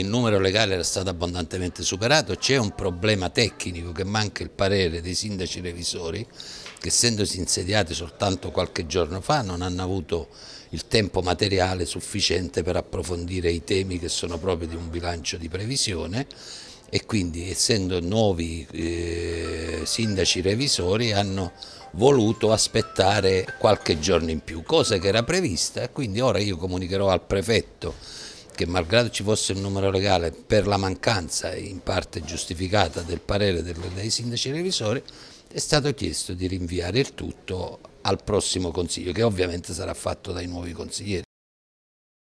Il numero legale era stato abbondantemente superato, c'è un problema tecnico che manca il parere dei sindaci revisori che essendosi insediati soltanto qualche giorno fa non hanno avuto il tempo materiale sufficiente per approfondire i temi che sono proprio di un bilancio di previsione e quindi essendo nuovi eh, sindaci revisori hanno voluto aspettare qualche giorno in più, cosa che era prevista e quindi ora io comunicherò al prefetto che malgrado ci fosse un numero legale per la mancanza in parte giustificata del parere dei sindaci revisori è stato chiesto di rinviare il tutto al prossimo consiglio che ovviamente sarà fatto dai nuovi consiglieri.